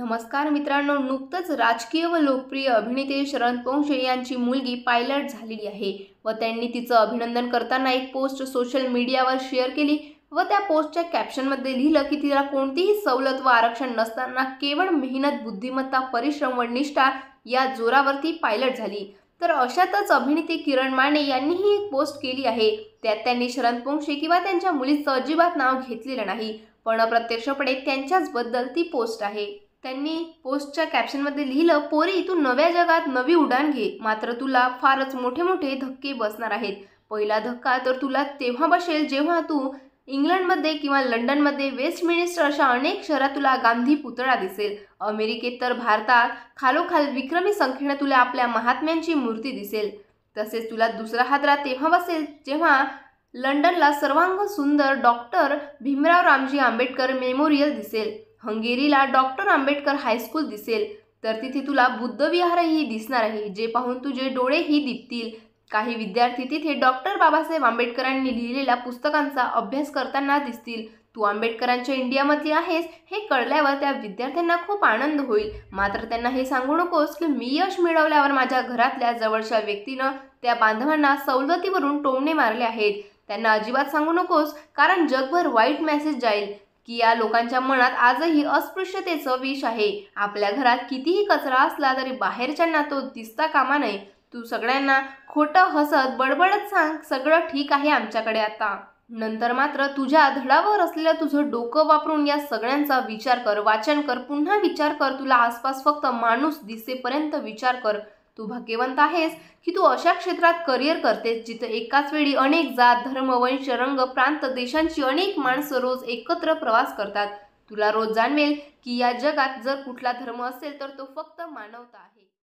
नमस्कार मित्रांनो नुकतंच राजकीय व लोकप्रिय अभिनेते शरण पोंक्षे यांची मुलगी पायलट झालेली आहे व त्यांनी तिचं अभिनंदन करताना एक पोस्ट सोशल मीडियावर शेअर केली व त्या पोस्टच्या कॅप्शनमध्ये लिहिलं की तिला कोणतीही सवलत व आरक्षण नसताना केवळ मेहनत बुद्धिमत्ता परिश्रम व निष्ठा या जोरावरती पायलट झाली तर अशातच अभिनेते किरण माने यांनीही एक पोस्ट केली आहे त्यात त्यांनी शरण पोंक्षे किंवा त्यांच्या मुलीचं अजिबात नाव घेतलेलं नाही पण अप्रत्यक्षपणे त्यांच्याचबद्दल ती पोस्ट आहे त्यांनी पोस्टच्या कॅप्शनमध्ये लिहिलं पोरी तू नव्या जगात नवी उडान घे मात्र तुला फारच मोठे मोठे धक्के बसणार आहेत पहिला धक्का तर तुला तेव्हा बसेल जेव्हा तू इंग्लंडमध्ये किंवा लंडनमध्ये वेस्ट मिनिस्टर अशा अनेक शहरात तुला गांधी पुतळा दिसेल अमेरिकेत तर भारतात खालोखाल विक्रमी संख्येने तुला आपल्या महात्म्यांची मूर्ती दिसेल तसेच तुला दुसरा हादरा तेव्हा बसेल जेव्हा लंडनला सर्वांग सुंदर डॉक्टर भीमराव रामजी आंबेडकर मेमोरियल दिसेल हंगेरीला डॉक्टर आंबेडकर हायस्कूल दिसेल तर तिथे तुला बुद्धविहारही दिसणार आहे जे पाहून तुझे डोळेही दिपतील काही विद्यार्थी तिथे डॉक्टर बाबासाहेब आंबेडकरांनी लिहिलेल्या पुस्तकांचा अभ्यास करताना दिसतील तू आंबेडकरांच्या इंडियामध्ये आहेस हे कळल्यावर त्या विद्यार्थ्यांना खूप आनंद होईल मात्र त्यांना हे सांगू नकोस की मी यश मिळवल्यावर माझ्या घरातल्या जवळच्या व्यक्तीनं त्या बांधवांना सवलतीवरून टोमणे मारले आहेत त्यांना अजिबात सांगू नकोस कारण जगभर वाईट मेसेज जाईल की या लोकांच्या मनात आजही अस्पृश्यतेचं विष आहे आपल्या घरात कितीही कचरा असला तरी बाहेरच्यांना तो दिसता कामा नये तू सगळ्यांना खोटं हसत बडबडत सांग सगळं ठीक आहे आमच्याकडे आता नंतर मात्र तुझ्या धडावर असलेलं तुझं डोकं वापरून या सगळ्यांचा विचार कर वाचन कर पुन्हा विचार कर तुला आसपास फक्त माणूस दिसेपर्यंत विचार कर तू भाग्यवंत आहेस की तू अशा क्षेत्रात करिअर करतेस जिथे एकाच वेळी अनेक जात धर्म वंश रंग प्रांत देशांची अनेक माणसं रोज एकत्र प्रवास करतात तुला रोज जाणवेल की या जगात जर कुठला धर्म असेल तर तो फक्त मानवता आहे